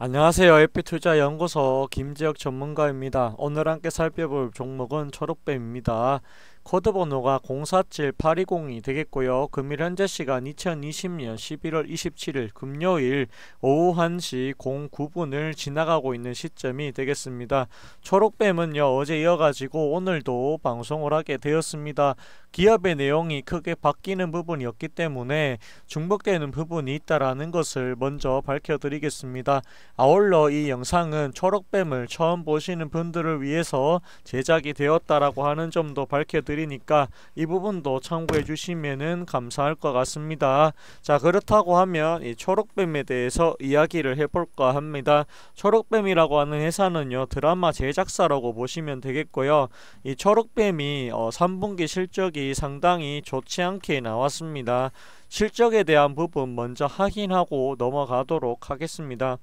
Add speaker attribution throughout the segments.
Speaker 1: 안녕하세요. 에피투자연구소 김재혁 전문가입니다. 오늘 함께 살펴볼 종목은 초록뱀입니다. 코드 번호가 047820이 되겠고요. 금일 현재 시간 2020년 11월 27일 금요일 오후 1시 09분을 지나가고 있는 시점이 되겠습니다. 초록뱀은요. 어제 이어가지고 오늘도 방송을 하게 되었습니다. 기업의 내용이 크게 바뀌는 부분이 없기 때문에 중복되는 부분이 있다라는 것을 먼저 밝혀드리겠습니다. 아울러 이 영상은 초록뱀을 처음 보시는 분들을 위해서 제작이 되었다라고 하는 점도 밝혀드리니까 이 부분도 참고해 주시면 감사할 것 같습니다. 자 그렇다고 하면 이 초록뱀에 대해서 이야기를 해볼까 합니다. 초록뱀이라고 하는 회사는요 드라마 제작사라고 보시면 되겠고요. 이 초록뱀이 어, 3분기 실적이 실적이 상당히 좋지 않게 나왔습니다. 실적에 대한 부분 먼저 확인하고 넘어가도록 하겠습니다.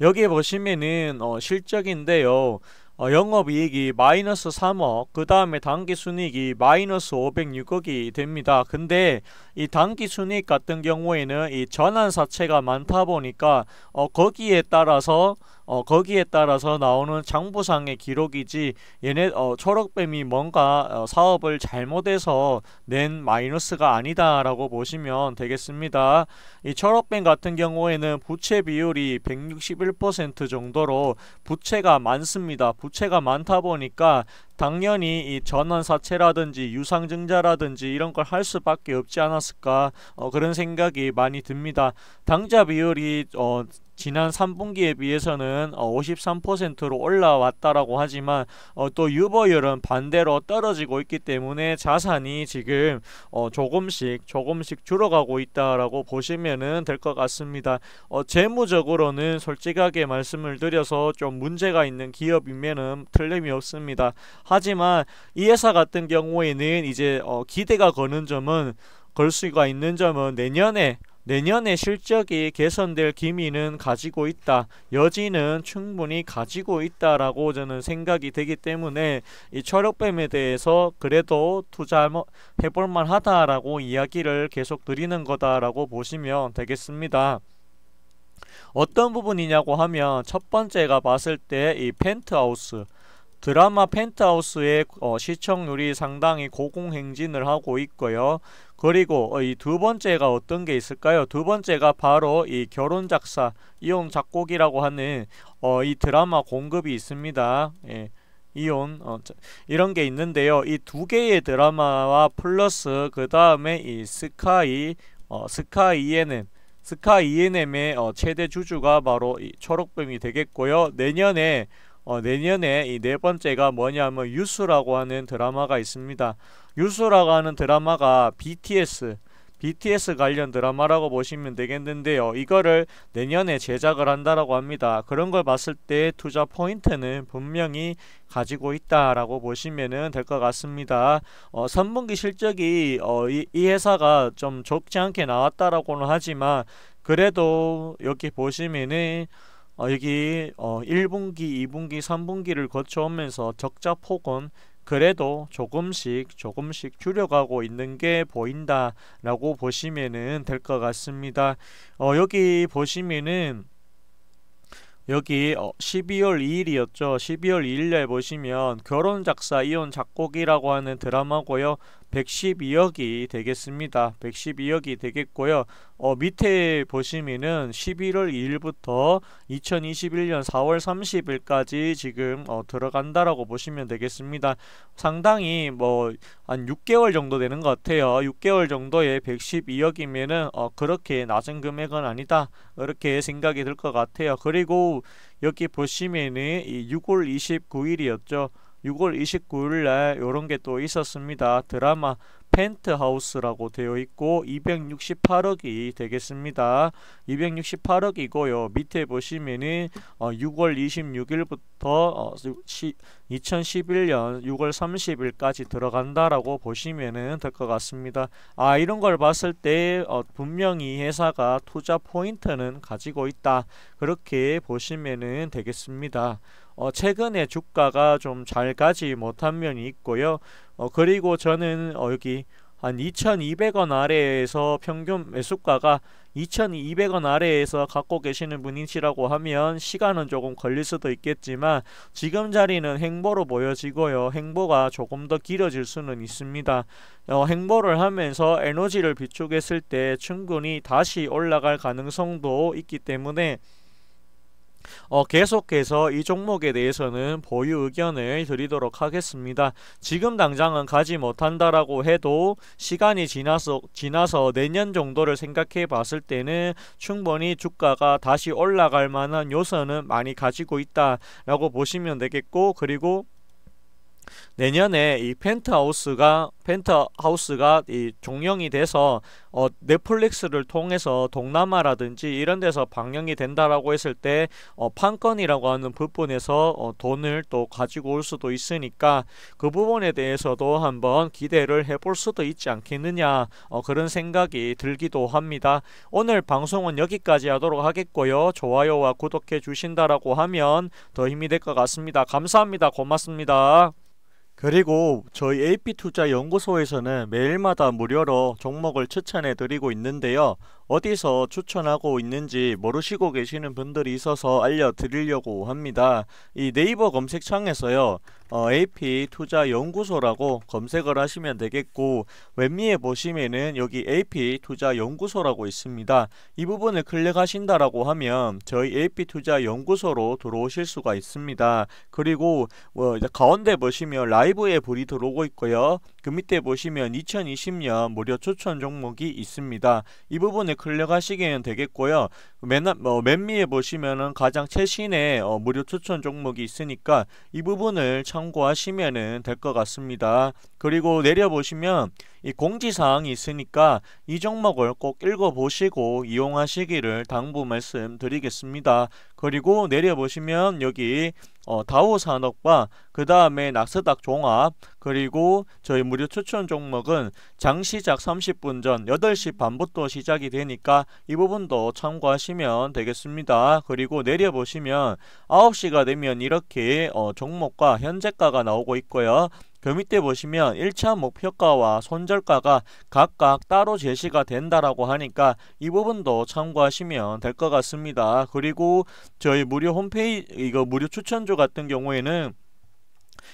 Speaker 1: 여기 보시면은 어, 실적인데요. 어, 영업이익이 마이너스 3억 그 다음에 당기순이익이 마이너스 506억이 됩니다 근데 이 당기순이익 같은 경우에는 이 전환사채가 많다 보니까 어, 거기에 따라서 어, 거기에 따라서 나오는 장부상의 기록이지 얘네 어, 초록뱀이 뭔가 어, 사업을 잘못해서 낸 마이너스가 아니다 라고 보시면 되겠습니다 이 초록뱀 같은 경우에는 부채 비율이 161% 정도로 부채가 많습니다 부채가 많다 보니까 당연히 이 전원 사체라든지 유상증자라든지 이런 걸 할 수밖에 없지 않았을까 어, 그런 생각이 많이 듭니다. 당자 비율이 어, 지난 3분기에 비해서는 53%로 어, 올라왔다라고 하지만 어, 또 유보율은 반대로 떨어지고 있기 때문에 자산이 지금 어, 조금씩 조금씩 줄어가고 있다라고 보시면될 것 같습니다. 재무적으로는 솔직하게 말씀을 드려서 좀 문제가 있는 기업이면은 틀림이 없습니다. 하지만 이 회사 같은 경우에는 이제 어, 기대가 거는 점은 걸 수가 있는 점은 내년에 내년에 실적이 개선될 기미는 가지고 있다. 여지는 충분히 가지고 있다라고 저는 생각이 되기 때문에 이 철역뱀에 대해서 그래도 투자해볼 만하다라고 이야기를 계속 드리는 거다라고 보시면 되겠습니다. 어떤 부분이냐고 하면 첫 번째가 봤을 때 이 펜트하우스 드라마 펜트하우스의 어, 시청률이 상당히 고공행진을 하고 있고요. 그리고 어, 이두 번째가 어떤 게 있을까요? 두 번째가 바로 이 결혼 작사, 이혼 작곡이라고 하는 어, 이 드라마 공급이 있습니다. 예. 이혼 어, 이런 게 있는데요. 이 두 개의 드라마와 플러스 그 다음에 이 스카이 어, 스카이 e m 스카이 e m 의 어, 최대 주주가 바로 이 초록뱀이 되겠고요. 내년에 어, 내년에 이 네 번째가 뭐냐면 유수라고 하는 드라마가 있습니다. 유수라고 하는 드라마가 BTS BTS 관련 드라마라고 보시면 되겠는데요. 이거를 내년에 제작을 한다라고 합니다. 그런 걸 봤을 때 투자 포인트는 분명히 가지고 있다라고 보시면 될 것 같습니다. 어, 3분기 실적이 어, 이, 이 회사가 좀 적지 않게 나왔다라고는 하지만 그래도 여기 보시면은 어, 여기 어, 1분기, 2분기, 3분기를 거쳐오면서 적자 폭은 그래도 조금씩 조금씩 줄여가고 있는 게 보인다라고 보시면될 것 같습니다. 어, 여기 보시면은 여기 12월 어, 2일이었죠. 12월 2일날 보시면 결혼 작사 이혼 작곡이라고 하는 드라마고요. 112억이 되겠습니다. 112억이 되겠고요. 어, 밑에 보시면은 11월 2일부터 2021년 4월 30일까지 지금 어, 들어간다라고 보시면 되겠습니다. 상당히 뭐 한 6개월 정도 되는 것 같아요. 6개월 정도에 112억이면은 어, 그렇게 낮은 금액은 아니다. 그렇게 생각이 들 것 같아요. 그리고 여기 보시면은 이 6월 29일이었죠. 6월 29일 날 요런 게 또 있었습니다. 드라마 펜트하우스라고 되어 있고 268억이 되겠습니다. 268억이고요. 밑에 보시면은 어 6월 26일부터 어 2011년 6월 30일까지 들어간다라고 보시면은 될것 같습니다. 아 이런 걸 봤을 때어 분명히 회사가 투자 포인트는 가지고 있다. 그렇게 보시면 되겠습니다. 어, 최근에 주가가 좀 잘 가지 못한 면이 있고요. 어, 그리고 저는 어, 여기 한 2200원 아래에서 평균 매수가가 2200원 아래에서 갖고 계시는 분이시라고 하면 시간은 조금 걸릴 수도 있겠지만 지금 자리는 행보로 보여지고요. 행보가 조금 더 길어질 수는 있습니다. 어, 행보를 하면서 에너지를 비축했을 때 충분히 다시 올라갈 가능성도 있기 때문에 어, 계속해서 이 종목에 대해서는 보유 의견을 드리도록 하겠습니다. 지금 당장은 가지 못한다라고 해도 시간이 지나서, 지나서 내년 정도를 생각해 봤을 때는 충분히 주가가 다시 올라갈 만한 요소는 많이 가지고 있다라고 보시면 되겠고 그리고 내년에 이 펜트하우스가 펜트하우스가 이 종영이 돼서 어, 넷플릭스를 통해서 동남아라든지 이런 데서 방영이 된다라고 했을 때 어, 판권이라고 하는 부분에서 어, 돈을 또 가지고 올 수도 있으니까 그 부분에 대해서도 한번 기대를 해볼 수도 있지 않겠느냐 어, 그런 생각이 들기도 합니다. 오늘 방송은 여기까지 하도록 하겠고요. 좋아요와 구독해 주신다라고 하면 더 힘이 될 것 같습니다. 감사합니다. 고맙습니다. 그리고 저희 AP투자연구소에서는 매일마다 무료로 종목을 추천해 드리고 있는데요. 어디서 추천하고 있는지 모르시고 계시는 분들이 있어서 알려드리려고 합니다. 이 네이버 검색창에서요. 어, AP 투자 연구소라고 검색을 하시면 되겠고 웹미에 보시면은 여기 AP 투자 연구소라고 있습니다. 이 부분을 클릭하신다라고 하면 저희 AP 투자 연구소로 들어오실 수가 있습니다. 그리고 어, 가운데 보시면 라이브에 불이 들어오고 있고요. 그 밑에 보시면 2020년 무료 추천 종목이 있습니다. 이 부분을 충분히 클릭하시기에 되겠고요. 맨, 뭐맨미에 보시면은 가장 최신의 어, 무료 추천 종목이 있으니까 이 부분을 참고하시면 은될것 같습니다. 그리고 내려보시면 이 공지사항이 있으니까 이 종목을 꼭 읽어보시고 이용하시기를 당부 말씀드리겠습니다. 그리고 내려보시면 여기 어, 다우 산업과 그 다음에 낙스닥 종합 그리고 저희 무료 추천 종목은 장 시작 30분 전 8시 반부터 시작이 되니까 이 부분도 참고하시면 되겠습니다. 그리고 내려보시면 9시가 되면 이렇게 어, 종목과 현재가가 나오고 있고요. 그 밑에 보시면 1차 목표가와 손절가가 각각 따로 제시가 된다라고 하니까 이 부분도 참고하시면 될 것 같습니다. 그리고 저희 무료 홈페이지 이거 무료 추천주 같은 경우에는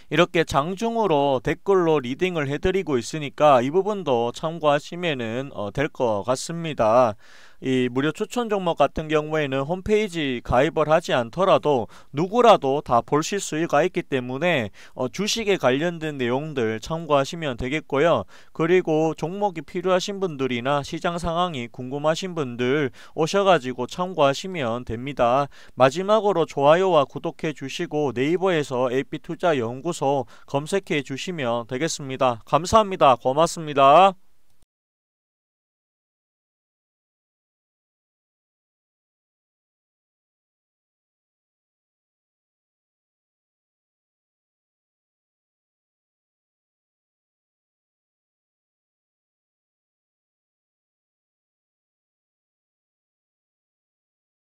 Speaker 1: 이렇게 장중으로 댓글로 리딩을 해드리고 있으니까 이 부분도 참고하시면 어, 될것 같습니다. 이 무료 추천 종목 같은 경우에는 홈페이지 가입을 하지 않더라도 누구라도 다 보실 수가 있기 때문에 어, 주식에 관련된 내용들 참고하시면 되겠고요. 그리고 종목이 필요하신 분들이나 시장 상황이 궁금하신 분들 오셔가지고 참고하시면 됩니다. 마지막으로 좋아요와 구독해 주시고 네이버에서 AP투자 영 연구소 검색해 주시면 되겠습니다. 감사합니다. 고맙습니다.